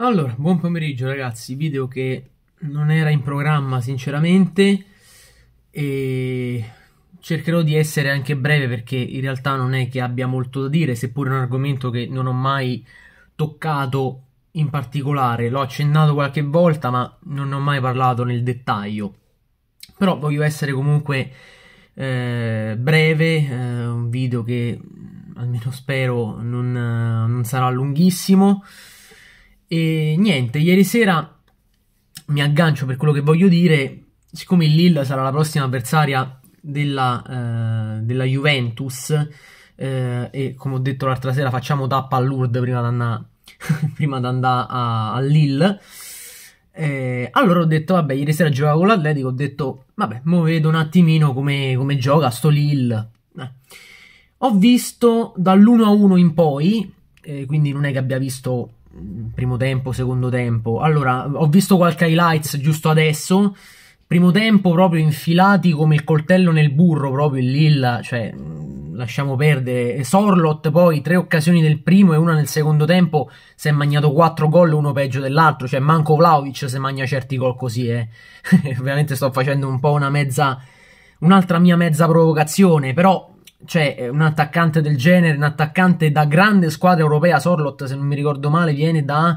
Allora, buon pomeriggio ragazzi, video che non era in programma sinceramente e cercherò di essere anche breve perché in realtà non è che abbia molto da dire, seppure è un argomento che non ho mai toccato in particolare, l'ho accennato qualche volta ma non ne ho mai parlato nel dettaglio, però voglio essere comunque eh, breve, eh, un video che almeno spero non, non sarà lunghissimo. E niente, ieri sera mi aggancio per quello che voglio dire, siccome il Lille sarà la prossima avversaria della, eh, della Juventus, eh, e come ho detto l'altra sera facciamo tappa a Lourdes prima di andare, prima di andare a, a Lille, eh, allora ho detto, vabbè, ieri sera giocavo con l'Atletico, ho detto, vabbè, mo vedo un attimino come, come gioca sto Lille. Eh. Ho visto dall'1-1 in poi, eh, quindi non è che abbia visto Mm, primo tempo, secondo tempo. Allora, ho visto qualche highlights giusto adesso. Primo tempo proprio infilati come il coltello nel burro, proprio il Lilla, cioè mm, lasciamo perdere. Sorlot poi tre occasioni nel primo e una nel secondo tempo, si è mangiato quattro gol uno peggio dell'altro, cioè manco Vlaovic se magna certi gol così, eh. Veramente sto facendo un po' una mezza un'altra mia mezza provocazione, però cioè eh, un attaccante del genere, un attaccante da grande squadra europea, Sorlot se non mi ricordo male viene da, eh,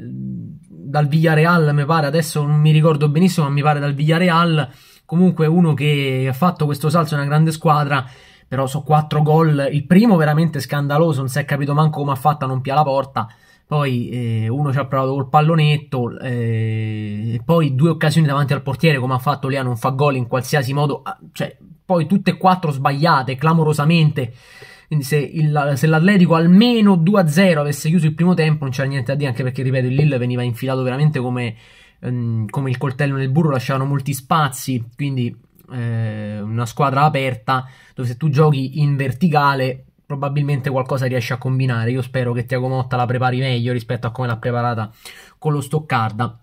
dal Villareal mi pare, adesso non mi ricordo benissimo ma mi pare dal Villareal, comunque uno che ha fatto questo salto in una grande squadra però so quattro gol, il primo veramente scandaloso, non si è capito manco come ha fatto a non pia la porta, poi eh, uno ci ha provato col pallonetto, eh, poi due occasioni davanti al portiere come ha fatto Lea, non fa gol in qualsiasi modo, ah, cioè poi tutte e quattro sbagliate clamorosamente. Quindi se, il, se l'Atletico almeno 2-0 avesse chiuso il primo tempo non c'era niente da dire, anche perché, ripeto, il Lille veniva infilato veramente come, ehm, come il coltello nel burro, lasciavano molti spazi, quindi eh, una squadra aperta dove se tu giochi in verticale probabilmente qualcosa riesci a combinare. Io spero che Tiago Motta la prepari meglio rispetto a come l'ha preparata con lo Stoccarda.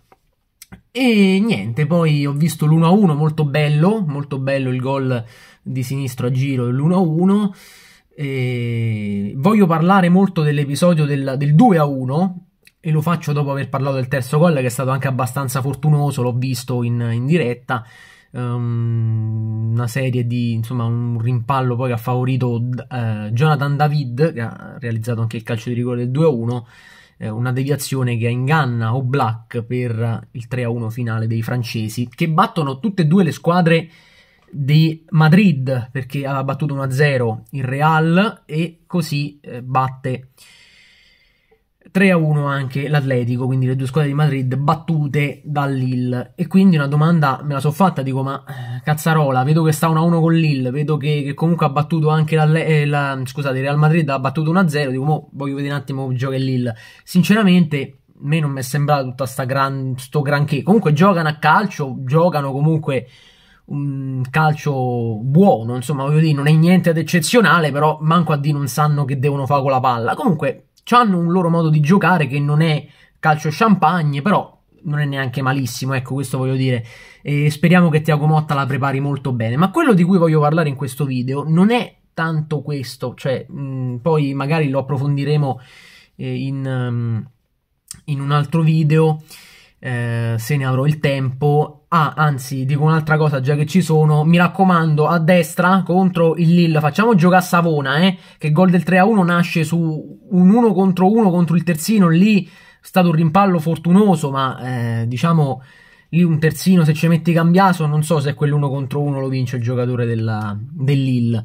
E niente, poi ho visto l'1-1 molto bello, molto bello il gol di sinistro a giro, l'1-1. E voglio parlare molto dell'episodio del, del 2-1 e lo faccio dopo aver parlato del terzo gol che è stato anche abbastanza fortunoso, l'ho visto in, in diretta. Um, una serie di insomma un rimpallo poi che ha favorito uh, Jonathan David che ha realizzato anche il calcio di rigore del 2-1 eh, una deviazione che inganna o per il 3-1 finale dei francesi, che battono tutte e due le squadre di Madrid perché aveva battuto 1-0 il Real e così eh, batte 3 a 1 anche l'Atletico, quindi le due squadre di Madrid battute dall'Ill. E quindi una domanda me la so fatta, dico ma eh, Cazzarola, vedo che sta 1 a 1 con l'Ill, vedo che, che, comunque ha battuto anche la, eh, la, scusate, Real Madrid ha battuto 1 a 0, dico mo voglio vedere un attimo come gioca l'Ill. Sinceramente a me non mi è sembrato tutta sta gran, sto granché. Comunque giocano a calcio, giocano comunque un calcio buono, insomma, voglio dire, non è niente ad eccezionale, però manco a D non sanno che devono fare con la palla. Comunque cioè, hanno un loro modo di giocare che non è calcio champagne, però non è neanche malissimo, ecco, questo voglio dire. E speriamo che Tiago Motta la prepari molto bene. Ma quello di cui voglio parlare in questo video non è tanto questo, cioè, mh, poi magari lo approfondiremo eh, in, um, in un altro video eh, se ne avrò il tempo. Ah, anzi, dico un'altra cosa già che ci sono. Mi raccomando, a destra contro il Lille facciamo giocare a Savona, eh, che gol del 3-1 nasce su un 1 contro 1 contro il terzino. Lì è stato un rimpallo fortunoso, ma eh, diciamo lì un terzino se ci metti cambiato, non so se quell'1 contro 1 lo vince il giocatore della, del Lille.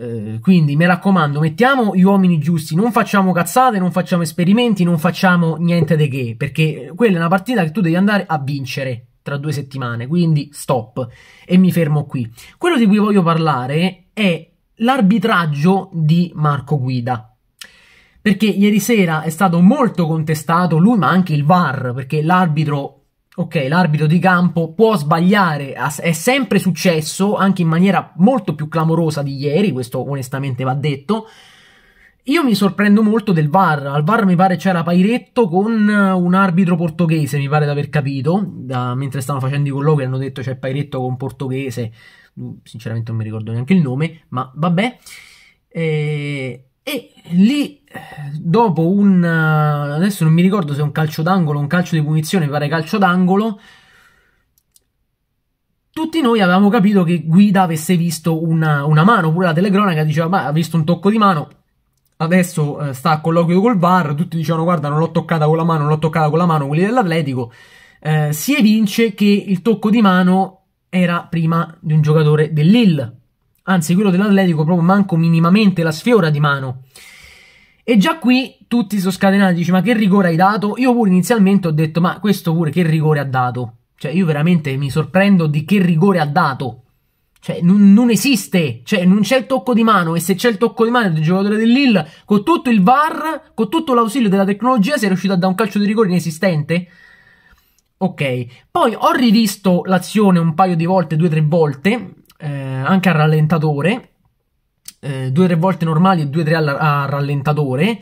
Eh, quindi mi raccomando, mettiamo gli uomini giusti, non facciamo cazzate, non facciamo esperimenti, non facciamo niente di che, perché quella è una partita che tu devi andare a vincere tra due settimane, quindi stop e mi fermo qui. Quello di cui voglio parlare è l'arbitraggio di Marco Guida. Perché ieri sera è stato molto contestato lui, ma anche il VAR, perché l'arbitro ok, l'arbitro di campo può sbagliare, è sempre successo, anche in maniera molto più clamorosa di ieri, questo onestamente va detto. Io mi sorprendo molto del VAR, al VAR mi pare c'era Pairetto con eh, un arbitro portoghese, mi pare di aver capito, da, mentre stavano facendo i colloqui hanno detto c'è Pairetto con portoghese, mm, sinceramente non mi ricordo neanche il nome, ma vabbè. e, eh, e lì dopo un eh, adesso non mi ricordo se è un calcio d'angolo o un calcio di punizione, mi pare calcio d'angolo. Tutti noi avevamo capito che Guida avesse visto una, una mano, pure la telecronaca diceva ma ha visto un tocco di mano, adesso eh, sta a colloquio col VAR, tutti dicevano guarda non l'ho toccata con la mano, non l'ho toccata con la mano, quelli dell'Atletico, eh, si evince che il tocco di mano era prima di un giocatore dell'Ill, anzi quello dell'Atletico proprio manco minimamente la sfiora di mano. E già qui tutti sono scatenati, dici ma che rigore hai dato? Io pure inizialmente ho detto ma questo pure che rigore ha dato? Cioè io veramente mi sorprendo di che rigore ha dato. Cioè non, non esiste, cioè non c'è il tocco di mano e se c'è il tocco di mano del giocatore del Lille con tutto il VAR, con tutto l'ausilio della tecnologia sei riuscito a dare un calcio di rigore inesistente? Ok, poi ho rivisto l'azione un paio di volte, due o tre volte, eh, anche a rallentatore eh, due o tre volte normali e due o tre a, a rallentatore.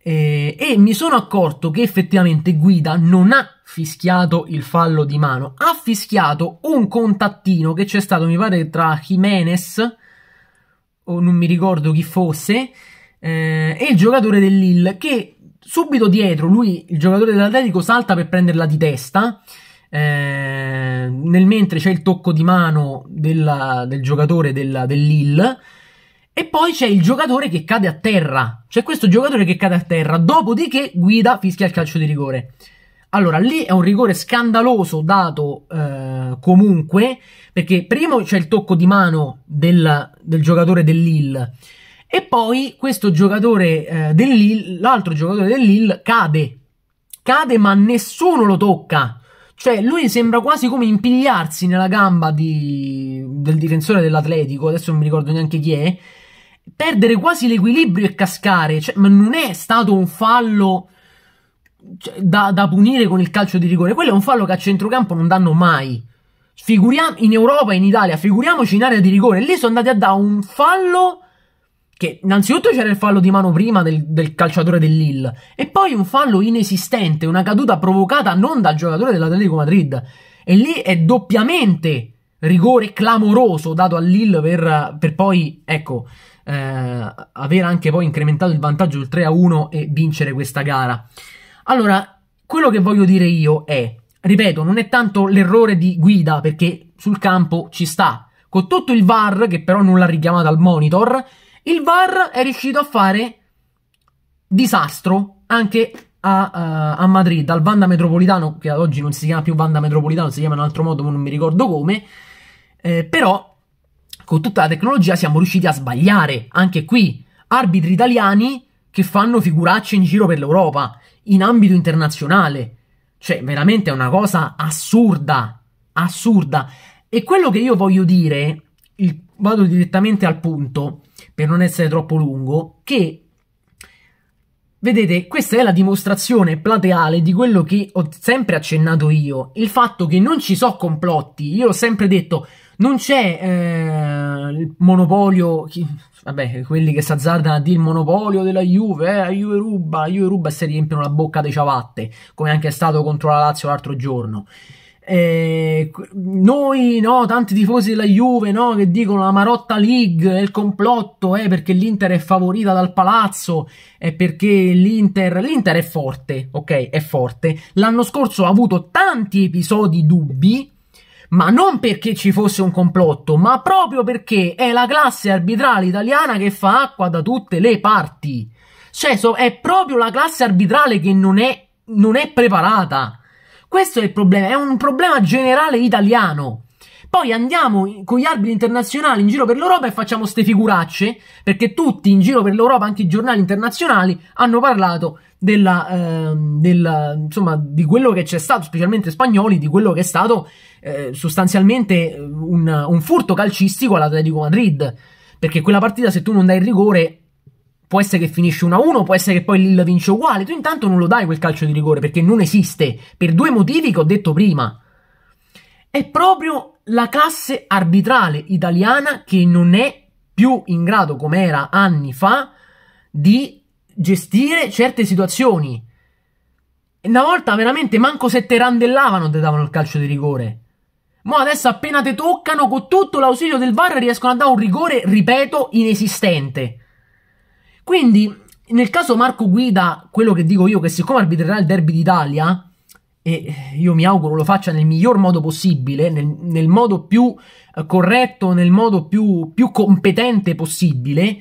Eh, e mi sono accorto che effettivamente Guida non ha fischiato il fallo di mano, ha fischiato un contattino che c'è stato, mi pare, tra Jimenez, o non mi ricordo chi fosse, eh, e il giocatore dell'Ill che subito dietro lui, il giocatore dell'Atletico, salta per prenderla di testa. Eh, nel mentre c'è il tocco di mano della, del giocatore della, dell'Ill e poi c'è il giocatore che cade a terra. C'è questo giocatore che cade a terra, dopodiché guida fischia il calcio di rigore. Allora, lì è un rigore scandaloso dato eh, comunque, perché primo c'è il tocco di mano del, del giocatore dell'Ill e poi questo giocatore eh, dell'Ill, l'altro giocatore dell'Ill cade, cade ma nessuno lo tocca, cioè lui sembra quasi come impigliarsi nella gamba di, del difensore dell'Atletico, adesso non mi ricordo neanche chi è, perdere quasi l'equilibrio e cascare, cioè, ma non è stato un fallo cioè, da, da, punire con il calcio di rigore. Quello è un fallo che a centrocampo non danno mai. Figuriamo, in Europa e in Italia, figuriamoci in area di rigore. Lì sono andati a dare un fallo che innanzitutto c'era il fallo di mano prima del, del calciatore del Lille e poi un fallo inesistente, una caduta provocata non dal giocatore dell'Atletico Madrid. E lì è doppiamente rigore clamoroso dato al Lille per, per poi, ecco, eh, aver anche poi incrementato il vantaggio del 3 a 1 e vincere questa gara. Allora, quello che voglio dire io è, ripeto, non è tanto l'errore di guida perché sul campo ci sta, con tutto il VAR che però non l'ha richiamato al monitor, il VAR è riuscito a fare disastro anche a, uh, a Madrid, al Vanda Metropolitano, che ad oggi non si chiama più Vanda Metropolitano, si chiama in un altro modo, ma non mi ricordo come, eh, però con tutta la tecnologia siamo riusciti a sbagliare. Anche qui, arbitri italiani che fanno figuracce in giro per l'Europa, in ambito internazionale. Cioè, veramente è una cosa assurda, assurda. E quello che io voglio dire, il, vado direttamente al punto, per non essere troppo lungo, che Vedete, questa è la dimostrazione plateale di quello che ho sempre accennato io, il fatto che non ci sono complotti. Io ho sempre detto, non c'è eh, il monopolio, chi, vabbè, quelli che si azzardano a dire il monopolio della Juve, eh, la Juve ruba, la Juve ruba e si riempiono la bocca dei ciabatte, come anche è stato contro la Lazio l'altro giorno. Eh, noi, no, tanti tifosi della Juve, no, che dicono la Marotta League è il complotto, eh, perché l'Inter è favorita dal Palazzo, è perché l'Inter, l'Inter è forte, ok, è forte. L'anno scorso ha avuto tanti episodi dubbi, ma non perché ci fosse un complotto, ma proprio perché è la classe arbitrale italiana che fa acqua da tutte le parti. Cioè, so, è proprio la classe arbitrale che non è, non è preparata. Questo è il problema, è un problema generale italiano. Poi andiamo con gli arbitri internazionali in giro per l'Europa e facciamo ste figuracce, perché tutti in giro per l'Europa, anche i giornali internazionali, hanno parlato della, eh, della, insomma, di quello che c'è stato, specialmente spagnoli, di quello che è stato eh, sostanzialmente eh, un, un, furto calcistico all'Atletico Madrid. Perché quella partita, se tu non dai il rigore, può essere che finisce 1-1, può essere che poi Lille vince uguale. Tu intanto non lo dai quel calcio di rigore perché non esiste, per due motivi che ho detto prima. È proprio la classe arbitrale italiana che non è più in grado, come era anni fa, di gestire certe situazioni. Una volta veramente manco se te randellavano te davano il calcio di rigore. Ma adesso appena te toccano con tutto l'ausilio del VAR riescono a dare un rigore, ripeto, inesistente. Quindi, nel caso Marco guida quello che dico io, che siccome arbitrerà il derby d'Italia, e io mi auguro lo faccia nel miglior modo possibile, nel, nel modo più eh, corretto, nel modo più, più competente possibile,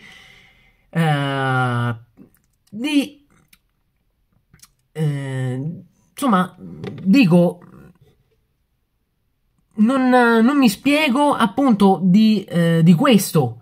eh, di... Eh, insomma, dico, non, non, mi spiego appunto di, eh, di questo.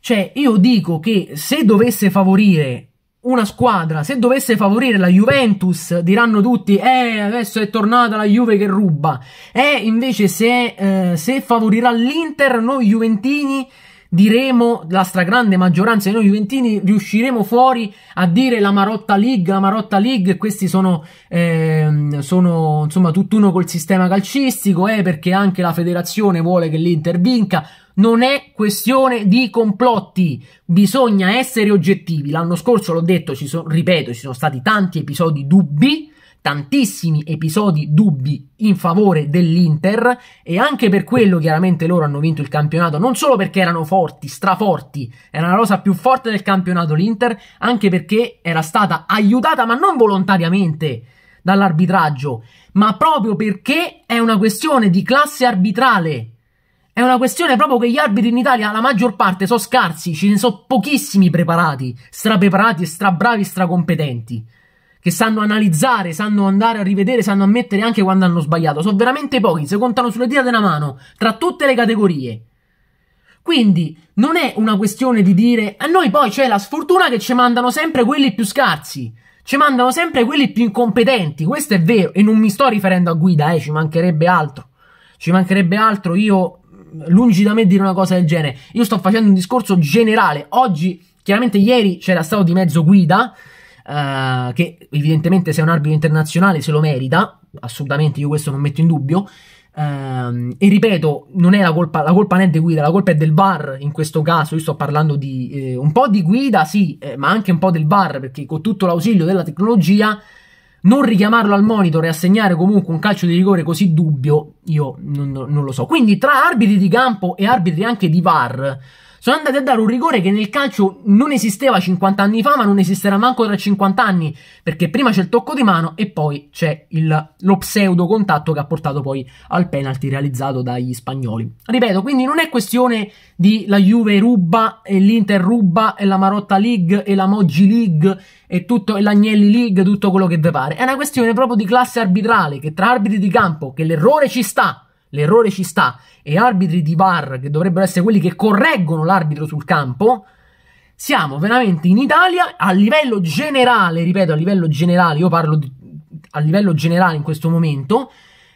Cioè, io dico che se dovesse favorire una squadra, se dovesse favorire la Juventus, diranno tutti, eh, adesso è tornata la Juve che ruba. E eh, invece se, eh, se favorirà l'Inter, noi Juventini diremo, la stragrande maggioranza di noi juventini, riusciremo fuori a dire la Marotta League, la Marotta League, questi sono, ehm, sono insomma tutt'uno col sistema calcistico, eh, perché anche la federazione vuole che l'Inter vinca. Non è questione di complotti, bisogna essere oggettivi. L'anno scorso l'ho detto, ci sono, ripeto, ci sono stati tanti episodi dubbi, tantissimi episodi dubbi in favore dell'Inter e anche per quello chiaramente loro hanno vinto il campionato, non solo perché erano forti, straforti, era la rosa più forte del campionato l'Inter, anche perché era stata aiutata ma non volontariamente dall'arbitraggio, ma proprio perché è una questione di classe arbitrale. È una questione proprio che gli arbitri in Italia, la maggior parte, sono scarsi, ce ne sono pochissimi preparati, strapreparati, strabravi, stracompetenti che sanno analizzare, sanno andare a rivedere, sanno ammettere anche quando hanno sbagliato. Sono veramente pochi, se contano sulle dita della mano, tra tutte le categorie. Quindi non è una questione di dire a noi poi c'è la sfortuna che ci mandano sempre quelli più scarsi, ci mandano sempre quelli più incompetenti, questo è vero e non mi sto riferendo a guida, eh, ci mancherebbe altro. Ci mancherebbe altro, io mm, lungi da me dire una cosa del genere. Io sto facendo un discorso generale. Oggi, chiaramente ieri c'era stato di mezzo guida, eh, che evidentemente se è un arbitro internazionale se lo merita, assolutamente io questo non metto in dubbio, ehm, e ripeto, non è la colpa, la colpa non è di guida, la colpa è del VAR in questo caso, io sto parlando di eh, un po' di guida, sì, eh, ma anche un po' del VAR, perché con tutto l'ausilio della tecnologia non richiamarlo al monitor e assegnare comunque un calcio di rigore così dubbio, io non, non, lo so. Quindi tra arbitri di campo e arbitri anche di VAR, sono andati a dare un rigore che nel calcio non esisteva 50 anni fa, ma non esisterà manco tra 50 anni, perché prima c'è il tocco di mano e poi c'è il, lo pseudo contatto che ha portato poi al penalty realizzato dagli spagnoli. Ripeto, quindi non è questione di la Juve ruba e l'Inter ruba e la Marotta League e la Moggi League e tutto e l'Agnelli League, tutto quello che vi pare. È una questione proprio di classe arbitrale, che tra arbitri di campo, che l'errore ci sta, l'errore ci sta, e arbitri di VAR, che dovrebbero essere quelli che correggono l'arbitro sul campo, siamo veramente in Italia a livello generale, ripeto, a livello generale, io parlo di, a livello generale in questo momento,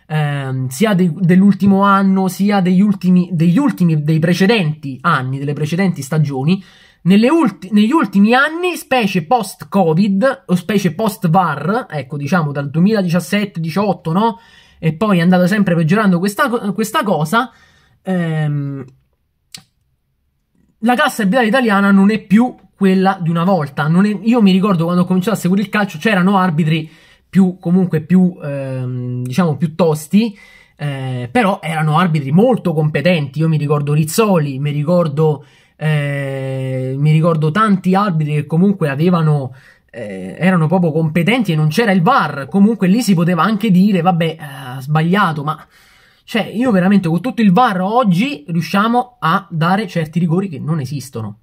ehm, sia de, dell'ultimo anno, sia degli ultimi, degli ultimi, dei precedenti anni, delle precedenti stagioni, ulti, negli ultimi anni, specie post-Covid, o specie post-VAR, ecco, diciamo dal 2017-18, no? e poi è andata sempre peggiorando questa, questa cosa, ehm, la classe arbitrale italiana non è più quella di una volta. È, io mi ricordo quando ho cominciato a seguire il calcio c'erano arbitri più, comunque più, ehm, diciamo, più tosti, eh, però erano arbitri molto competenti. Io mi ricordo Rizzoli, mi ricordo, eh, mi ricordo tanti arbitri che comunque avevano eh, erano proprio competenti e non c'era il VAR. Comunque lì si poteva anche dire, vabbè, eh, sbagliato, ma... Cioè, io veramente con tutto il VAR oggi riusciamo a dare certi rigori che non esistono.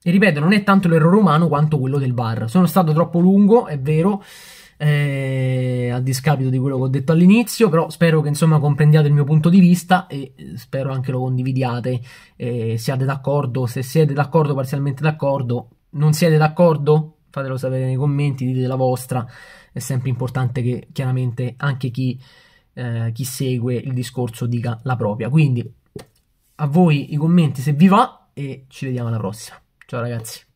E ripeto, non è tanto l'errore umano quanto quello del VAR. Sono stato troppo lungo, è vero, eh, a discapito di quello che ho detto all'inizio, però spero che insomma comprendiate il mio punto di vista e eh, spero anche lo condividiate, eh, siate d'accordo, se siete d'accordo, parzialmente d'accordo, non siete d'accordo, fatelo sapere nei commenti, dite la vostra, è sempre importante che chiaramente anche chi, eh, chi segue il discorso dica la propria. Quindi a voi i commenti se vi va e ci vediamo alla prossima. Ciao ragazzi.